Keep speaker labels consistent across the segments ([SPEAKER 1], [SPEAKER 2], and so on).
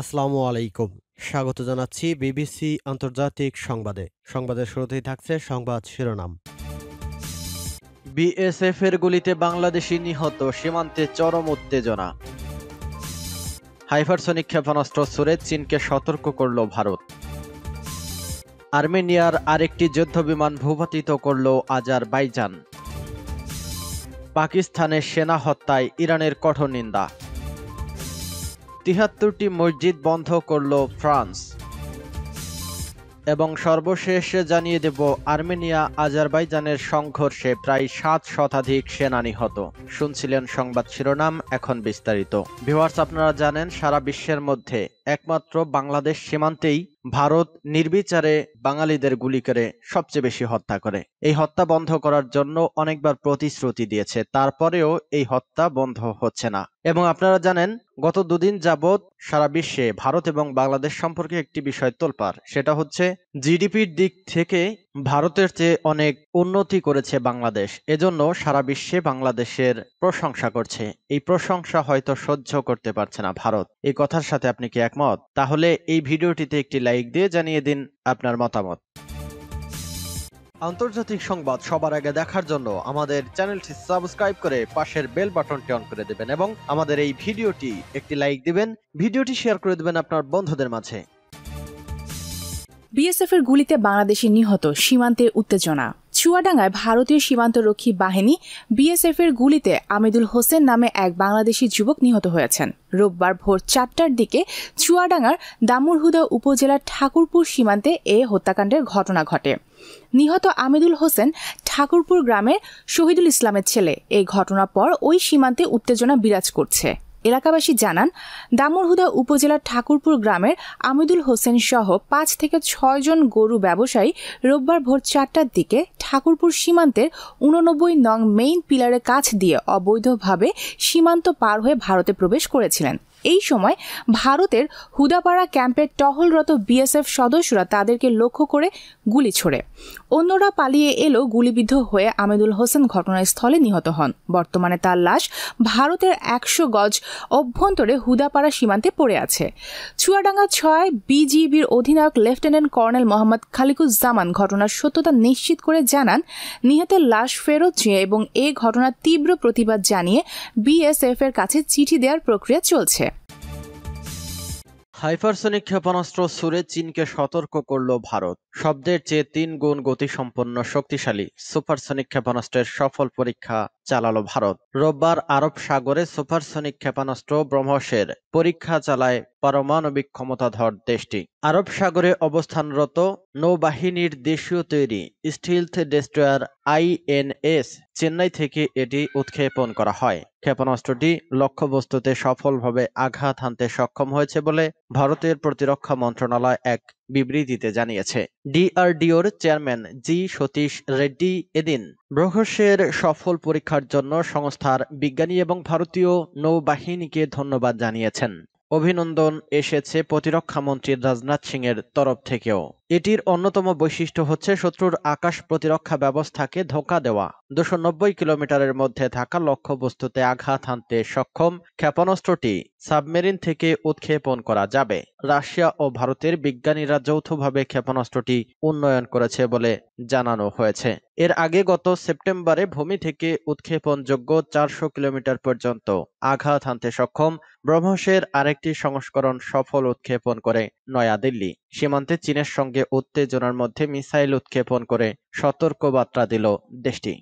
[SPEAKER 1] আসসালামু আলাইকুম স্বাগত জানাচ্ছি বিবিসি আন্তর্জাতিক সংবাদে সংবাদের শুরুতেই থাকছে সংবাদ শিরোনাম বিএসএফ এর গুলিতে বাংলাদেশি নিহত সীমান্তে চরম উত্তেজনা হাইপারসনিক ক্ষেপণাস্ত্র ছুড়ে চীনকে সতর্ক করল ভারত আর্মেনিয়ার আরেকটি যুদ্ধ বিমান ভূপাতিত করল আজার বাইজান পাকিস্তানের সেনা হত্যায় ইরানের কঠোর নিন্দা তিহাত্তরটি মসজিদ বন্ধ করল ফ্রান্স এবং সর্বশেষ জানিয়ে দেব আর্মেনিয়া আজারবাইজানের সংঘর্ষে প্রায় সাত শতাধিক সেনা নিহত শুনছিলেন সংবাদ শিরোনাম এখন বিস্তারিত ভিওয়ার্স আপনারা জানেন সারা বিশ্বের মধ্যে একমাত্র বাংলাদেশ সীমান্তেই ভারত নির্বিচারে বাঙালিদের গুলি করে সবচেয়ে বেশি হত্যা করে এই হত্যা বন্ধ করার জন্য অনেকবার প্রতিশ্রুতি দিয়েছে তারপরেও এই হত্যা বন্ধ হচ্ছে না এবং আপনারা জানেন গত দুদিন যাবৎ সারা বিশ্বে ভারত এবং বাংলাদেশ সম্পর্কে একটি বিষয় তোলপার সেটা হচ্ছে জিডিপির দিক থেকে ভারতের চেয়ে অনেক উন্নতি করেছে বাংলাদেশ এজন্য সারা বিশ্বে বাংলাদেশের প্রশংসা করছে এই প্রশংসা হয়তো সহ্য করতে পারছে না ভারত এই কথার সাথে আপনি কি একমত তাহলে এই ভিডিওটিতে একটি লাইক দিয়ে জানিয়ে দিন আপনার মতামত আন্তর্জাতিক সংবাদ সবার আগে দেখার জন্য আমাদের চ্যানেলটি সাবস্ক্রাইব করে পাশের বেল বাটনটি অন করে দেবেন এবং আমাদের এই ভিডিওটি একটি লাইক দিবেন ভিডিওটি শেয়ার করে দেবেন আপনার বন্ধুদের মাঝে
[SPEAKER 2] বিএসএফের গুলিতে বাংলাদেশে নিহত সীমান্তে উত্তেজনা চুয়াডাঙ্গায় ভারতীয় সীমান্তরক্ষী বাহিনী বিএসএফের গুলিতে আমিদুল হোসেন নামে এক বাংলাদেশি যুবক নিহত হয়েছেন রোববার ভোর চারটার দিকে চুয়াডাঙ্গার দামুরহুদা উপজেলার ঠাকুরপুর সীমান্তে এ হত্যাকাণ্ডের ঘটনা ঘটে নিহত আমিদুল হোসেন ঠাকুরপুর গ্রামের শহীদুল ইসলামের ছেলে এই ঘটনার পর ওই সীমান্তে উত্তেজনা বিরাজ করছে এলাকাবাসী জানান দামুরহুদা উপজেলার ঠাকুরপুর গ্রামের আমিদুল হোসেন সহ পাঁচ থেকে ছয়জন গরু ব্যবসায়ী রোববার ভোর চারটার দিকে ঠাকুরপুর সীমান্তের উননব্বই নং মেইন পিলারের কাছ দিয়ে অবৈধভাবে সীমান্ত পার হয়ে ভারতে প্রবেশ করেছিলেন এই সময় ভারতের হুদাপাড়া ক্যাম্পের টহলরত বিএসএফ সদস্যরা তাদেরকে লক্ষ্য করে গুলি ছোড়ে অন্যরা পালিয়ে এলো গুলিবিদ্ধ হয়ে আমেদুল হোসেন ঘটনাস্থলে নিহত হন বর্তমানে তার লাশ ভারতের একশো গজ অভ্যন্তরে হুদাপাড়া সীমান্তে পড়ে আছে চুয়াডাঙ্গা ছয় বিজিবির অধিনায়ক লেফটেন্যান্ট কর্নেল মোহাম্মদ খালিকুজ্জামান ঘটনার সত্যতা নিশ্চিত করে জানান নিহতের লাশ ফেরত চেয়ে এবং এ ঘটনার তীব্র প্রতিবাদ জানিয়ে বিএসএফ এর কাছে চিঠি দেওয়ার প্রক্রিয়া চলছে
[SPEAKER 1] হাইপারসনিক ক্ষেপণাস্ত্র সুরে চীনকে সতর্ক করল ভারত শব্দের চেয়ে তিন গুণ গতিসম্পন্ন শক্তিশালী সুপারসনিক ক্ষেপণাস্ত্রের সফল পরীক্ষা চালাল ভারত রোববার আরব সাগরে সুপারসনিক ক্ষেপণাস্ত্র ব্রহ্মসের পরীক্ষা চালায় পারমাণবিক ক্ষমতাধর দেশটি আরব সাগরে অবস্থানরত নৌবাহিনীর দেশীয় তৈরি স্টিলথ ডেস্ট্রয়ার আইএনএস চেন্নাই থেকে এটি উৎক্ষেপণ করা হয় ক্ষেপণাস্ত্রটি লক্ষ্যবস্তুতে সফলভাবে আঘাত হানতে সক্ষম হয়েছে বলে ভারতের প্রতিরক্ষা মন্ত্রণালয় এক বিবৃতিতে জানিয়েছে ডিআরডিওর চেয়ারম্যান জি সতীশ রেড্ডি এদিন ব্রহ্মসের সফল পরীক্ষার জন্য সংস্থার বিজ্ঞানী এবং ভারতীয় নৌবাহিনীকে ধন্যবাদ জানিয়েছেন অভিনন্দন এসেছে প্রতিরক্ষা মন্ত্রী রাজনাথ সিংয়ের তরফ থেকেও এটির অন্যতম বৈশিষ্ট্য হচ্ছে শত্রুর আকাশ প্রতিরক্ষা ব্যবস্থাকে ধোঁকা দেওয়া দুশো কিলোমিটারের মধ্যে থাকা লক্ষ্যবস্তুতে আঘাত হানতে সক্ষম ক্ষেপণাস্ত্রটি সাবমেরিন থেকে উৎক্ষেপণ করা যাবে রাশিয়া ও ভারতের বিজ্ঞানীরা যৌথভাবে ক্ষেপণাস্ত্রটি উন্নয়ন করেছে বলে জানানো হয়েছে এর আগে গত সেপ্টেম্বরে ভূমি থেকে উৎক্ষেপণযোগ্য চারশো কিলোমিটার পর্যন্ত আঘাত হানতে সক্ষম ব্রহ্মসের আরেকটি সংস্করণ সফল উৎক্ষেপণ করে নয়াদিল্লি সীমান্তে চীনের সঙ্গে সঙ্গে উত্তেজনার মধ্যে মিসাইল উৎক্ষেপণ করে সতর্কবার্তা দিল দেশটি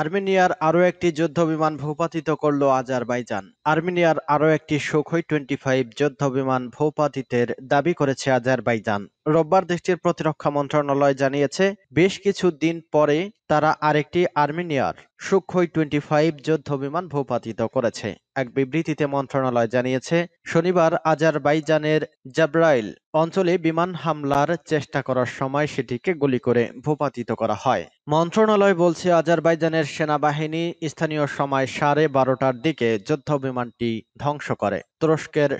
[SPEAKER 1] আর্মেনিয়ার আরও একটি যুদ্ধ বিমান ভূপাতিত করল আজারবাইজান আর্মেনিয়ার আরও একটি সুখই টোয়েন্টি ফাইভ যুদ্ধ বিমান ভূপাতিতের দাবি করেছে আজারবাইজান রোববার দেশটির প্রতিরক্ষা মন্ত্রণালয় জানিয়েছে বেশ কিছু দিন পরে তারা আরেকটি আর্মেনিয়ার সুখই টোয়েন্টি ফাইভ যুদ্ধ বিমান ভূপাতিত করেছে এক বিবৃতিতে মন্ত্রণালয় জানিয়েছে শনিবার আজারবাইজানের জাবরাইল অঞ্চলে বিমান হামলার চেষ্টা করার সময় সেটিকে গুলি করে ভূপাতিত করা হয় মন্ত্রণালয় বলছে আজারবাইজানের সেনাবাহিনী স্থানীয় সময় সাড়ে বারোটার দিকে যুদ্ধ বিমানটি ধ্বংস করে তুরস্কের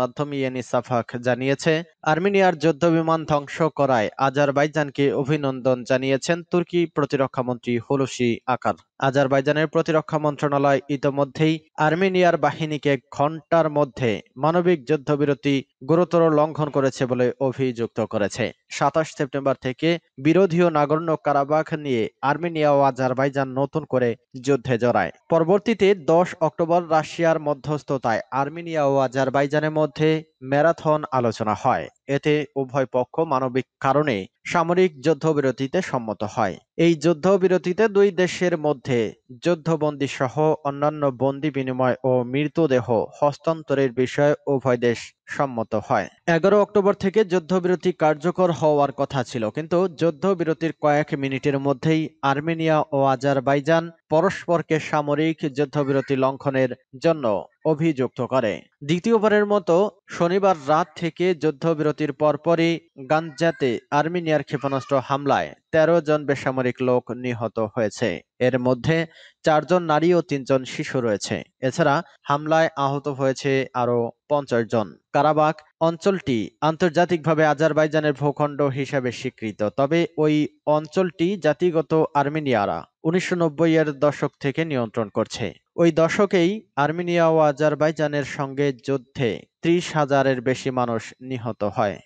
[SPEAKER 1] মাধ্যম ইয়েনি সাফাক জানিয়েছে আর্মেনিয়ার যুদ্ধবিমান ধ্বংস করায় আজারবাইজানকে অভিনন্দন জানিয়েছেন তুর্কি প্রতিরক্ষামন্ত্রী হলুসি আকার আজারবাইজানের প্রতিরক্ষা মন্ত্রণালয় ইতোমধ্যেই আর্মেনিয়ার বাহিনীকে ঘণ্টার মধ্যে মানবিক যুদ্ধবিরতি গুরুতর লঙ্ঘন করেছে বলে অভিযুক্ত করেছে সাতাশ সেপ্টেম্বর থেকে ও নাগরণ্য কারাবাখ নিয়ে আর্মেনিয়া ও আজারবাইজান নতুন করে যুদ্ধে জড়ায় পরবর্তীতে দশ অক্টোবর রাশিয়ার মধ্যস্থতায় আর্মেনিয়া ও আজারবাইজানের মধ্যে ম্যারাথন আলোচনা হয় এতে উভয় পক্ষ মানবিক কারণে সামরিক যুদ্ধবিরতিতে সম্মত হয় এই যুদ্ধবিরতিতে দুই দেশের মধ্যে যুদ্ধবন্দী সহ অন্যান্য বন্দি বিনিময় ও মৃতদেহ হস্তান্তরের বিষয়ে উভয় দেশ সম্মত হয় এগারো অক্টোবর থেকে যুদ্ধবিরতি কার্যকর হওয়ার কথা ছিল কিন্তু যুদ্ধবিরতির কয়েক মিনিটের মধ্যেই আর্মেনিয়া ও আজারবাইজান পরস্পরকে সামরিক যুদ্ধবিরতি লঙ্ঘনের জন্য অভিযুক্ত করে দ্বিতীয়বারের মতো শনিবার রাত থেকে যুদ্ধবিরতির পরপরই গাঞ্জাতে আর্মেনিয়ার ক্ষেপণাস্ত্র হামলায় তেরো জন বেসামরিক লোক নিহত হয়েছে এর মধ্যে চারজন নারী ও তিনজন শিশু রয়েছে এছাড়া হামলায় আহত হয়েছে আরও পঞ্চাশ জন কারাবাক অঞ্চলটি আন্তর্জাতিকভাবে আজারবাইজানের ভূখণ্ড হিসাবে স্বীকৃত তবে ওই অঞ্চলটি জাতিগত আর্মেনিয়ারা উনিশশো এর দশক থেকে নিয়ন্ত্রণ করছে ওই দশকেই আর্মেনিয়া ও আজারবাইজানের সঙ্গে যুদ্ধে ত্রিশ হাজারের বেশি মানুষ নিহত হয়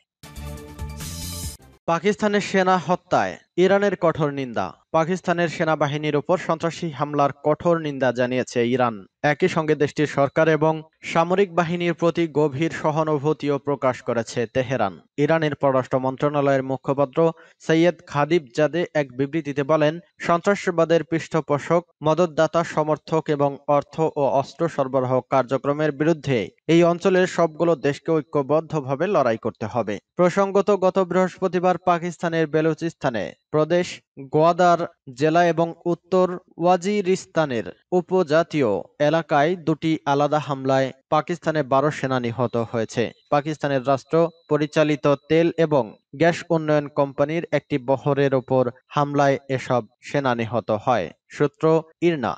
[SPEAKER 1] পাকিস্তানের সেনা হত্যায় ইরানের কঠোর নিন্দা পাকিস্তানের সেনাবাহিনীর ওপর সন্ত্রাসী হামলার কঠোর নিন্দা জানিয়েছে ইরান একই সঙ্গে দেশটির সরকার এবং সামরিক বাহিনীর প্রতি গভীর সহানুভূতিও প্রকাশ করেছে তেহরান ইরানের পররাষ্ট্র মন্ত্রণালয়ের মুখপাত্র সৈয়দ খাদিব জাদে এক বিবৃতিতে বলেন সন্ত্রাসবাদের পৃষ্ঠপোষক মদতদাতা সমর্থক এবং অর্থ ও অস্ত্র সরবরাহ কার্যক্রমের বিরুদ্ধে এই অঞ্চলের সবগুলো দেশকে ঐক্যবদ্ধভাবে লড়াই করতে হবে প্রসঙ্গত গত বৃহস্পতিবার পাকিস্তানের বেলুচিস্তানে প্রদেশ গোয়াদার জেলা এবং উত্তর ওয়াজিরিস্তানের উপজাতীয় এলাকায় দুটি আলাদা হামলায় পাকিস্তানে বারো সেনা নিহত হয়েছে পাকিস্তানের রাষ্ট্র পরিচালিত তেল এবং গ্যাস উন্নয়ন কোম্পানির একটি বহরের ওপর হামলায় এসব সেনা নিহত হয় সূত্র ইরনা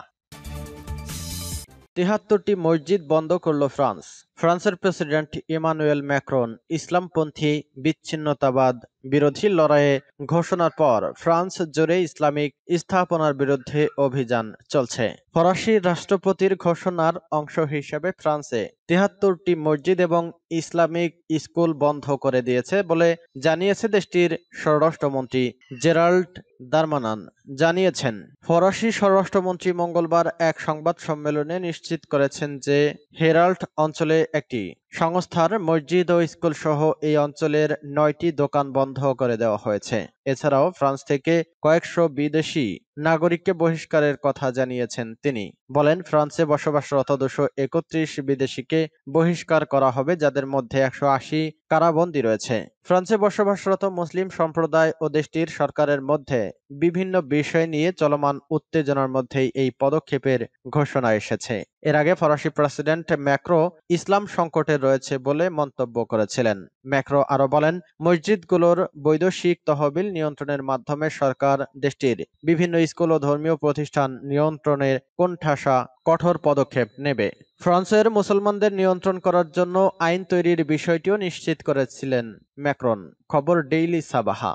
[SPEAKER 1] তিহাত্তরটি মসজিদ বন্ধ করল ফ্রান্স ফ্রান্সের প্রেসিডেন্ট ইমানুয়েল ম্যাক্রন ইসলামপন্থী বিচ্ছিন্নতাবাদ বিরোধী লড়াইয়ে ঘোষণার পর ফ্রান্স জুড়ে ইসলামিক স্থাপনার বিরুদ্ধে অভিযান চলছে ফরাসি রাষ্ট্রপতির ঘোষণার অংশ হিসেবে ফ্রান্সে তেহাত্তরটি মসজিদ এবং ইসলামিক স্কুল বন্ধ করে দিয়েছে বলে জানিয়েছে দেশটির স্বরাষ্ট্রমন্ত্রী জেরাল্ড দারমানান জানিয়েছেন ফরাসি স্বরাষ্ট্রমন্ত্রী মঙ্গলবার এক সংবাদ সম্মেলনে নিশ্চিত করেছেন যে হেরাল্ড অঞ্চলে একটি সংস্থার মসজিদ ও স্কুল সহ এই অঞ্চলের নয়টি দোকান বন্ধ করে দেওয়া হয়েছে এছাড়াও ফ্রান্স থেকে কয়েকশো বিদেশি নাগরিককে বহিষ্কারের কথা জানিয়েছেন তিনি বলেন ফ্রান্সে বসবাসরত দুশো একত্রিশ বিদেশিকে বহিষ্কার করা হবে যাদের মধ্যে একশো আশি কারাবন্দী রয়েছে ফ্রান্সে বসবাসরত মুসলিম সম্প্রদায় ও দেশটির সরকারের মধ্যে বিভিন্ন বিষয় নিয়ে চলমান উত্তেজনার মধ্যেই এই পদক্ষেপের ঘোষণা এসেছে এর আগে ফরাসি প্রেসিডেন্ট ম্যাক্রো ইসলাম সংকটের রয়েছে বলে মন্তব্য করেছিলেন ম্যাক্রো আরও বলেন মসজিদগুলোর বৈদেশিক তহবিল নিয়ন্ত্রণের মাধ্যমে সরকার দেশটির বিভিন্ন স্কুল ও ধর্মীয় প্রতিষ্ঠান নিয়ন্ত্রণের কোণঠাসা কঠোর পদক্ষেপ নেবে ফ্রান্সের মুসলমানদের নিয়ন্ত্রণ করার জন্য আইন তৈরির বিষয়টিও নিশ্চিত করেছিলেন ম্যাক্রন খবর ডেইলি সাবাহা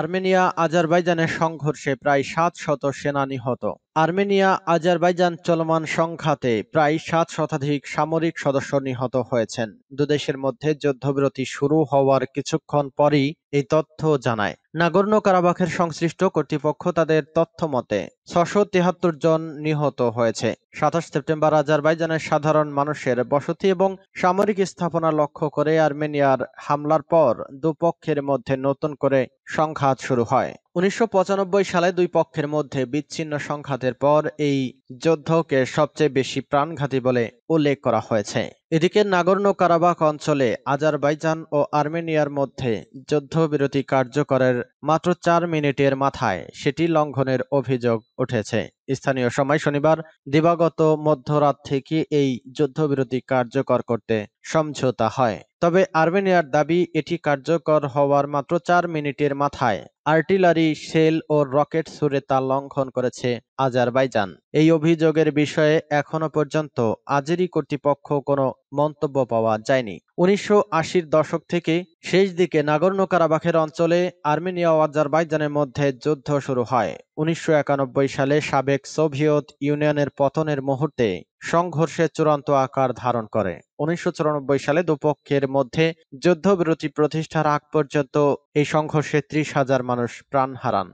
[SPEAKER 1] আর্মেনিয়া আজারবাইজানের সংঘর্ষে প্রায় সাত শত সেনা নিহত আর্মেনিয়া আজারবাইজান চলমান সংঘাতে প্রায় সাত শতাধিক সামরিক সদস্য নিহত হয়েছেন দুদেশের মধ্যে যুদ্ধবিরতি শুরু হওয়ার কিছুক্ষণ পরই এই তথ্য জানায় নাগর্ণ কারাবাখের সংশ্লিষ্ট কর্তৃপক্ষ তাদের তথ্য মতে ছশো তেহাত্তর জন নিহত হয়েছে সাতাশ সেপ্টেম্বর আজারবাইজানের সাধারণ মানুষের বসতি এবং সামরিক স্থাপনা লক্ষ্য করে আর্মেনিয়ার হামলার পর দুপক্ষের মধ্যে নতুন করে সংঘাত শুরু হয় উনিশশো সালে দুই পক্ষের মধ্যে বিচ্ছিন্ন সংঘাতের পর এই যুদ্ধকে সবচেয়ে বেশি প্রাণঘাতী বলে উল্লেখ করা হয়েছে এদিকে নাগর্ণ কারাবাখ অঞ্চলে আজারবাইজান ও আর্মেনিয়ার মধ্যে যুদ্ধবিরতি কার্যকরের মাত্র চার মিনিটের মাথায় সেটি লঙ্ঘনের অভিযোগ উঠেছে স্থানীয় সময় শনিবার দিবাগত মধ্যরাত থেকে এই যুদ্ধবিরতি কার্যকর করতে সমঝোতা হয় তবে আর্মেনিয়ার দাবি এটি কার্যকর হওয়ার মাত্র চার মিনিটের মাথায় আর্টিলারি শেল ও রকেট ছুড়ে তা লঙ্ঘন করেছে আজারবাইজান এই অভিযোগের বিষয়ে এখনও পর্যন্ত আজেরি কর্তৃপক্ষ কোনো মন্তব্য পাওয়া যায়নি উনিশশো আশির দশক থেকে শেষ দিকে নাগর্ণ কারাবাখের অঞ্চলে আর্মেনিয়া ও আজারবাইজানের মধ্যে যুদ্ধ শুরু হয় উনিশশো সালে সাবেক সোভিয়েত ইউনিয়নের পতনের মুহূর্তে সংঘর্ষে চূড়ান্ত আকার ধারণ করে উনিশশো সালে দুপক্ষের মধ্যে যুদ্ধবিরতি প্রতিষ্ঠার আগ পর্যন্ত এই সংঘর্ষে ত্রিশ হাজার মানুষ প্রাণ হারান